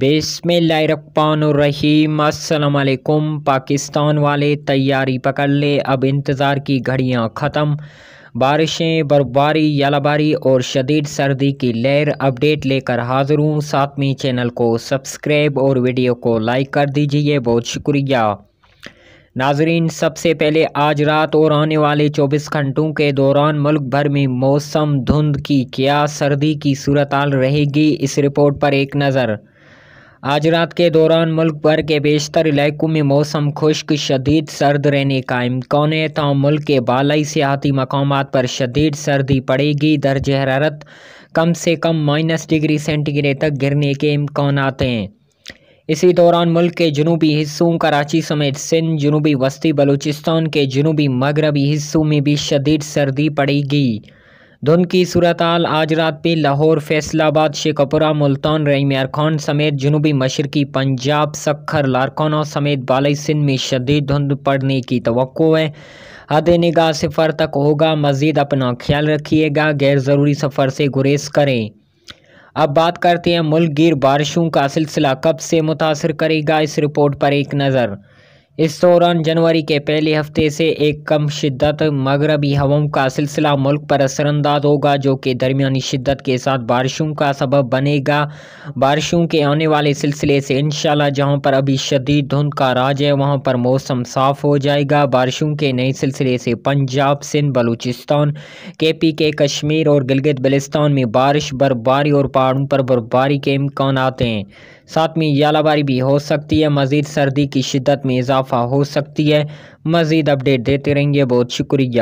बिसमीम असलकुम पाकिस्तान वाले तैयारी पकड़ ले अब इंतज़ार की घड़ियाँ ख़त्म बारिशें बर्फबारी यालाबारी और शदीद सर्दी की लहर अपडेट लेकर हाज़िर हूँ सातवीं चैनल को सब्सक्राइब और वीडियो को लाइक कर दीजिए बहुत शुक्रिया नाजरीन सबसे पहले आज रात और आने वाले 24 घंटों के दौरान मुल्क भर में मौसम धुंध की क्या सर्दी की सूरत रहेगी इस रिपोर्ट पर एक नज़र आज रात के दौरान मुल्क भर के बेशतर इलाकों में मौसम खुश्क शदीद सर्द रहने का इम्कान है तो मुल्क के बालई सियाती मकाम पर शदीद सर्दी पड़ेगी दर्ज हरारत कम से कम माइनस डिग्री सेंटीग्रेड तक गिरने के इम्कान हैं इसी दौरान मुल्क के जनूबी हिस्सों कराची समेत सिंध जनूबी वस्ती बलूचिस्तान के जनूबी मगरबी हिस्सों में भी शदीद सर्दी पड़ेगी धुंध की सूरत आज रात भी लाहौर फैसलाबाद शेखपुरा मुल्तान रहीमियार खान समेत जनूबी मशरकी पंजाब सखर लारकाना समेत बालई सिंध में शदीद धुंध पड़ने की तो है हद निगाह सफ़र तक होगा मज़ीद अपना ख्याल रखिएगा गैर ज़रूरी सफ़र से गुरेज करें अब बात करते हैं गिर बारिशों का सिलसिला कब से मुतासर करेगा इस रिपोर्ट पर एक नज़र इस दौरान जनवरी के पहले हफ्ते से एक कम शिद्दत मगरबी हवाओं का सिलसिला मुल्क पर असरअंदाज होगा जो कि दरमियानी शिद्दत के साथ बारिशों का सबब बनेगा बारिशों के आने वाले सिलसिले से इन जहां पर अभी शदीद धुंध का राज है वहां पर मौसम साफ हो जाएगा बारिशों के नए सिलसिले से पंजाब सिंध बलूचिस्तान के पी के कश्मीर और गिलगित बलिस्तान में बारिश बर्फबारी और पहाड़ों पर बर्फबारी के इम्कान आते हैं साथ में यालाबारी भी हो सकती है मज़ीद सर्दी की शिदत में इजाफा हो सकती है मज़ीद अपडेट देते रहेंगे बहुत शुक्रिया